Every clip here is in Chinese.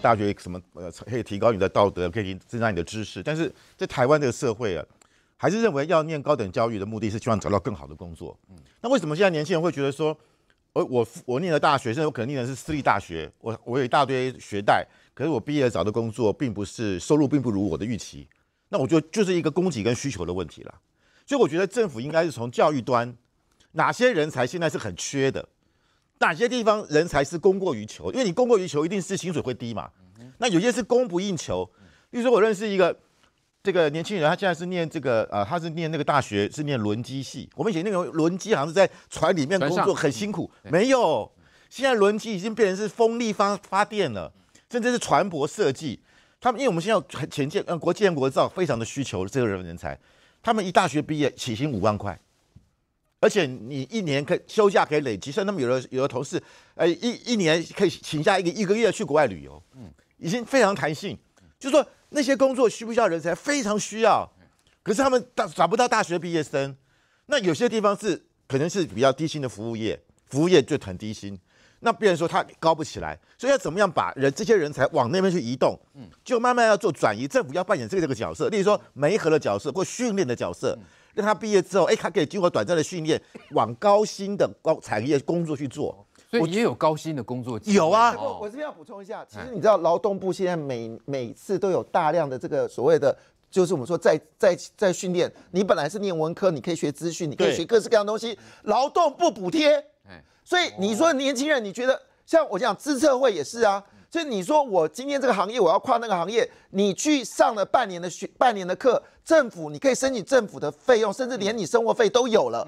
大学什么呃可以提高你的道德，可以增加你的知识，但是在台湾这个社会啊，还是认为要念高等教育的目的是希望找到更好的工作。嗯，那为什么现在年轻人会觉得说，我我我念的大学，生，我可能念的是私立大学，我我有一大堆学贷，可是我毕业找的工作并不是收入并不如我的预期？那我觉得就是一个供给跟需求的问题了。所以我觉得政府应该是从教育端，哪些人才现在是很缺的。哪些地方人才是供过于求？因为你供过于求，一定是薪水会低嘛。那有些是供不应求。例如说，我认识一个这个年轻人，他现在是念这个呃，他是念那个大学，是念轮机系。我们以前那个轮机好像是在船里面工作，很辛苦。没有，现在轮机已经变成是风力发发电了，甚至是船舶设计。他们因为我们现在前建嗯，国建国造非常的需求这个人人才，他们一大学毕业起薪五万块。而且你一年可休假可以累积，像他们有的有的同事，呃，一一年可以请假一个一个月去国外旅游，嗯，已经非常弹性。就说那些工作需不需要人才，非常需要，可是他们大找不到大学毕业生。那有些地方是可能是比较低薪的服务业，服务业就很低薪，那别人说他高不起来。所以要怎么样把人这些人才往那边去移动？嗯，就慢慢要做转移，政府要扮演这个角色，例如说媒合的角色或训练的角色。让他毕业之后，哎，他可以经过短暂的训练，往高薪的高产业工作去做，所以也有高薪的工作。有啊，我这边要补充一下，其实你知道劳动部现在每每次都有大量的这个所谓的，就是我们说在在在训练，你本来是念文科，你可以学资讯，你可以学各式各样东西，劳动部补贴。所以你说年轻人，你觉得像我讲资策会也是啊。所以你说我今天这个行业，我要跨那个行业，你去上了半年的学，半年的课，政府你可以申请政府的费用，甚至连你生活费都有了。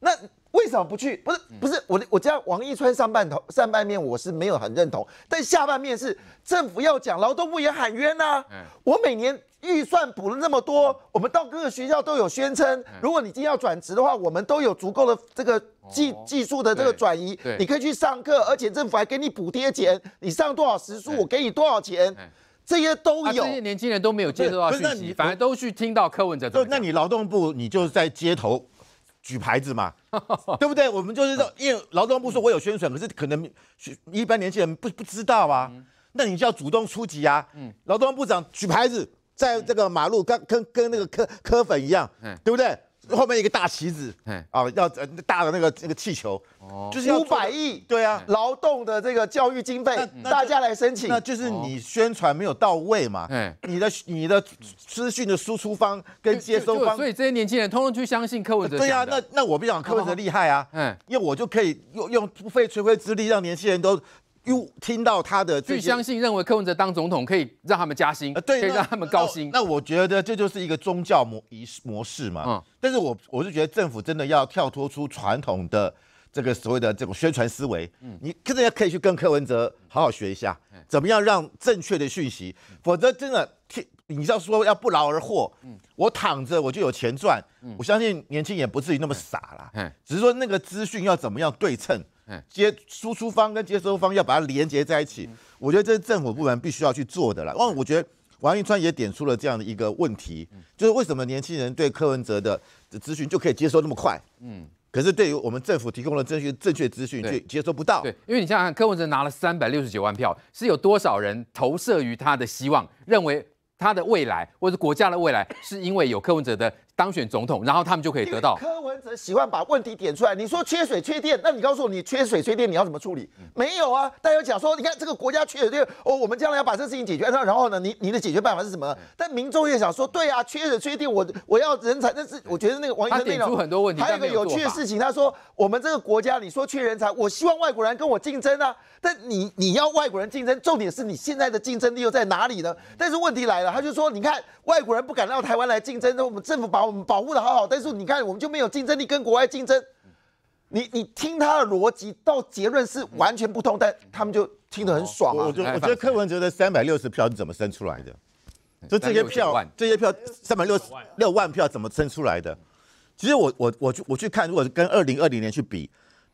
那为什么不去？不是不是，我我道王一川上半头上半面我是没有很认同，但下半面是政府要讲，劳动部也喊冤啊。我每年预算补了那么多，我们到各个学校都有宣称，如果你今天要转职的话，我们都有足够的这个技技术的这个转移，你可以去上课，而且政府还给你补贴钱，你上多少时数我给你多少钱，这些都有。这些年轻人都没有接受到讯息，反而都去听到柯文哲怎那你劳动部你就是在街头。举牌子嘛，对不对？我们就是说，因为劳动部说我有宣传，可是可能一般年轻人不不知道啊。那你就要主动出击啊！嗯，劳动部长举牌子，在这个马路跟跟跟那个磕磕粉一样，对不对？后面一个大旗子，嗯，啊，要大的那个那个气球，哦，就是五百亿，对啊，劳动的这个教育经费，大家来申请那就是你宣传没有到位嘛，哎，你的你的资讯的输出方跟接收方，所以这些年轻人通通去相信柯文哲，对呀，那那我不讲柯文哲厉害啊，嗯，因为我就可以用用不费吹灰之力让年轻人都。又听到他的，最相信认为柯文哲当总统可以让他们加薪，可以让他们高薪。那我觉得这就是一个宗教模仪式模式嘛。但是我我是觉得政府真的要跳脱出传统的这个所谓的这种宣传思维。嗯，你真的可以去跟柯文哲好好学一下，怎么样让正确的讯息？否则真的，你知道说要不劳而获，嗯，我躺着我就有钱赚。嗯，我相信年轻也不至于那么傻啦。嗯，只是说那个资讯要怎么样对称。接输出方跟接收方要把它连接在一起，我觉得这是政府部门必须要去做的啦。那我觉得王一川也点出了这样的一个问题，就是为什么年轻人对柯文哲的资讯就可以接收那么快？嗯，可是对于我们政府提供的资讯，正确资讯却接收不到。对，因为你想想，柯文哲拿了三百六十九万票，是有多少人投射于他的希望，认为他的未来或者国家的未来是因为有柯文哲的？当选总统，然后他们就可以得到。柯文哲喜欢把问题点出来。你说缺水、缺电，那你告诉我，你缺水、缺电，你要怎么处理？没有啊！大家讲说，你看这个国家缺水电，哦，我们将来要把这事情解决。那然后呢？你你的解决办法是什么但民众也想说，对啊，缺水、缺电，我我要人才，但是我觉得那个王医生他点出很多问题。还有一个有趣的事情，他说，我们这个国家，你说缺人才，我希望外国人跟我竞争啊。但你你要外国人竞争，重点是你现在的竞争力又在哪里呢？但是问题来了，他就说，你看外国人不敢到台湾来竞争，那我们政府把。我保护的好好，但是你看，我们就没有竞争力跟国外竞争。你你听他的逻辑到结论是完全不通，但他们就听得很爽。我觉我觉得柯文哲的三百六十票是怎么生出来的？就这些票，这些票三百六十六万票怎么生出来的？其实我我我我去看，如果是跟二零二零年去比，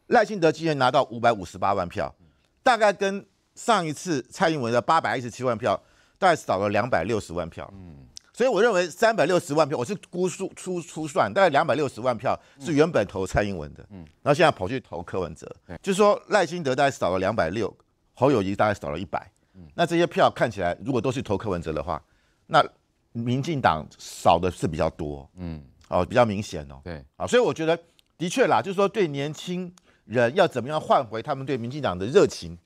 赖幸德今年拿到五百五十八万票，大概跟上一次蔡英文的八百一十七万票，大概是少了两百六十万票。嗯。所以我认为三百六十万票，我是估数粗粗算，大概两百六十万票是原本投蔡英文的，嗯，然后现在跑去投柯文哲，就是说赖清德大概少了两百六，侯友谊大概少了一百，那这些票看起来如果都是投柯文哲的话，那民进党少的是比较多，嗯，哦比较明显哦，对，啊，所以我觉得的确啦，就是说对年轻人要怎么样换回他们对民进党的热情。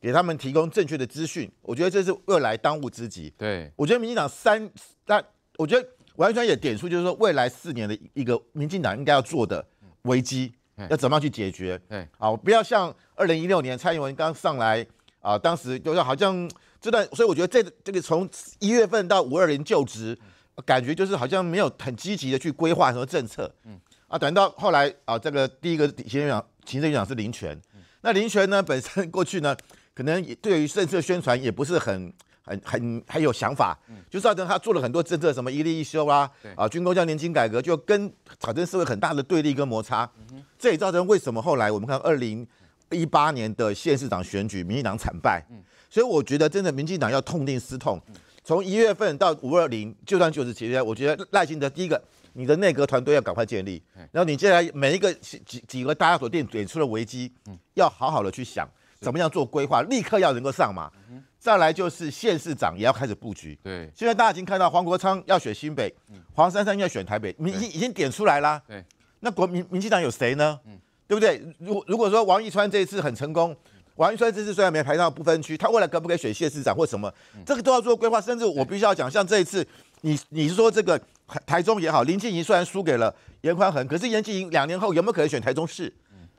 给他们提供正确的资讯，我觉得这是未来当务之急。对，我觉得民进党三，但我觉得完全也点出，就是说未来四年的一个民进党应该要做的危机，要怎么样去解决？对，啊，不要像二零一六年蔡英文刚上来啊，当时就是好像这段，所以我觉得这这个从一月份到五二零就职，感觉就是好像没有很积极的去规划什么政策。嗯，啊，等到后来啊，这个第一个行政长行政院长是林权。那林权呢？本身过去呢，可能也对于政策宣传也不是很、很、很、很有想法，就造成他做了很多政策，什么一利一休啦，啊，军工教年金改革，就跟产生社会很大的对立跟摩擦，这也造成为什么后来我们看二零一八年的县市长选举，民进党惨败。所以我觉得真的民进党要痛定思痛，从一月份到五二零，就算九十七天，我觉得赖清德第一个。你的内阁团队要赶快建立，然后你接下来每一个几几个大家所点点出的危机，要好好的去想怎么样做规划，立刻要能够上马。再来就是县市长也要开始布局。对，现在大家已经看到黄国昌要选新北，黄珊珊要选台北，你已已经点出来啦。对，那国民民进党有谁呢？嗯，对不对？如如果说王一川这一次很成功，王一川这次虽然没有排到不分区，他未来可不可以选县市长或什么，这个都要做规划。甚至我必须要讲，像这一次你你是说这个。台中也好，林静怡虽然输给了严宽衡，可是严俊颖两年后有没有可能选台中市？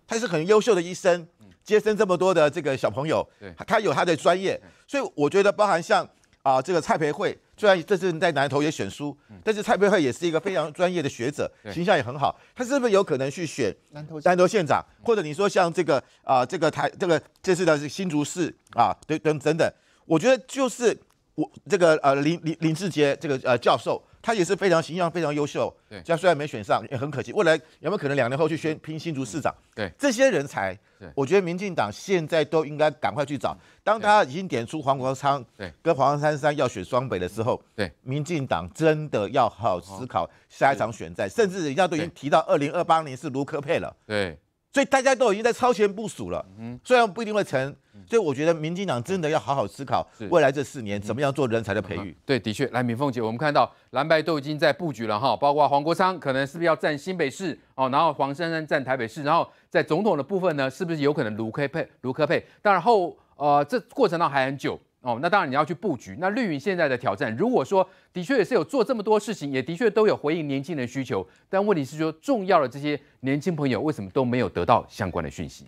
他是很优秀的医生，接生这么多的这个小朋友，他有他的专业，所以我觉得包含像啊这个蔡培慧，虽然这次在南投也选输，但是蔡培慧也是一个非常专业的学者，形象也很好，他是不是有可能去选南投县长？或者你说像这个啊这个台这个这次的新竹市啊，等等等等，我觉得就是我这个呃林林林志杰这个呃教授。他也是非常形象，非常优秀。对，他虽然没选上，也很可惜。未来有没有可能两年后去选拼新竹市长？对，这些人才，我觉得民进党现在都应该赶快去找。当他已经点出黄国昌跟黄珊珊要选双北的时候，对，民进党真的要好好思考下一场选战，甚至人家都已经提到二零二八年是卢克佩了。对。所以大家都已经在超前部署了，嗯，虽然不一定会成，所以我觉得民进党真的要好好思考未来这四年怎么样做人才的培育。对，的确，来，敏凤姐，我们看到蓝白都已经在布局了哈，包括黄国昌可能是不是要占新北市哦，然后黄珊珊占台北市，然后在总统的部分呢，是不是有可能卢克佩卢克佩？当然后呃，这过程呢还很久。哦，那当然你要去布局。那绿云现在的挑战，如果说的确也是有做这么多事情，也的确都有回应年轻人需求，但问题是说，重要的这些年轻朋友为什么都没有得到相关的讯息？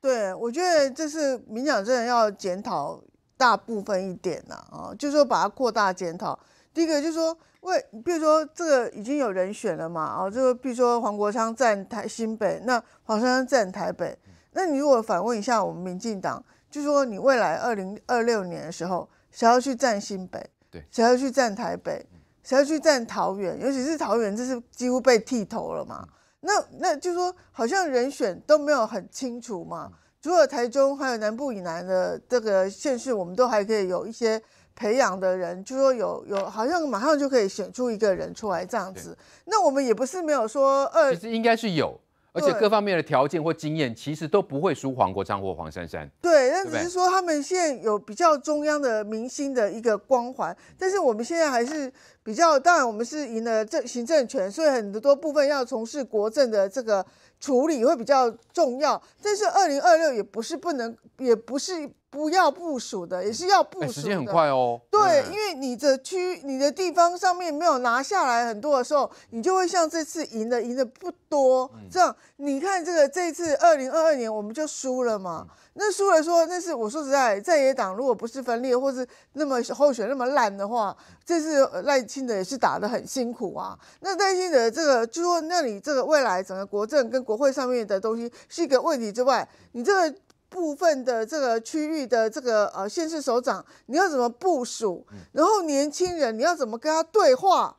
对，我觉得这是民讲真的要检讨大部分一点呐，哦，就说把它扩大检讨。第一个就是说，为比如说这个已经有人选了嘛，哦，就比如说黄国昌站台新北，那黄国昌站台北，那你如果反问一下我们民进党？就说你未来二零二六年的时候，谁要去占新北？对，谁要去占台北？谁要去占桃园？尤其是桃园，这是几乎被剃头了嘛？那那就说好像人选都没有很清楚嘛。除了台中还有南部以南的这个县市，我们都还可以有一些培养的人，就说有有好像马上就可以选出一个人出来这样子。那我们也不是没有说，呃，其实应该是有。而且各方面的条件或经验，其实都不会输黄国昌或黄珊珊。对，那只是说他们现在有比较中央的明星的一个光环，但是我们现在还是比较，当然我们是赢了政行政权，所以很多部分要从事国政的这个处理会比较重要。但是二零二六也不是不能，也不是。不要部署的也是要部署的，时间很快哦。对，因为你的区、你的地方上面没有拿下来很多的时候，你就会像这次赢的赢的不多。这样，你看这个这次二零二二年我们就输了嘛？那输了说那是我说实在，在野党如果不是分裂或是那么候选那么烂的话，这次赖清德也是打的很辛苦啊。那赖清德这个就说，那你这个未来整个国政跟国会上面的东西是一个问题之外，你这个。部分的这个区域的这个呃县市首长，你要怎么部署？然后年轻人，你要怎么跟他对话？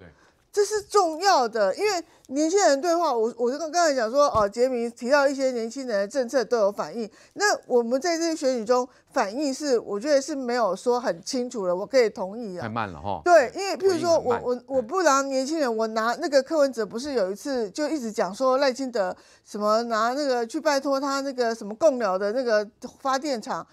这是重要的，因为年轻人对话，我我就刚才讲说，哦，杰明提到一些年轻人的政策都有反应，那我们在这选举中反应是，我觉得是没有说很清楚的，我可以同意啊。太慢了哈。对，因为譬如说我我我不拿年轻人，我拿那个柯文哲不是有一次就一直讲说赖清德什么拿那个去拜托他那个什么共苗的那个发电厂。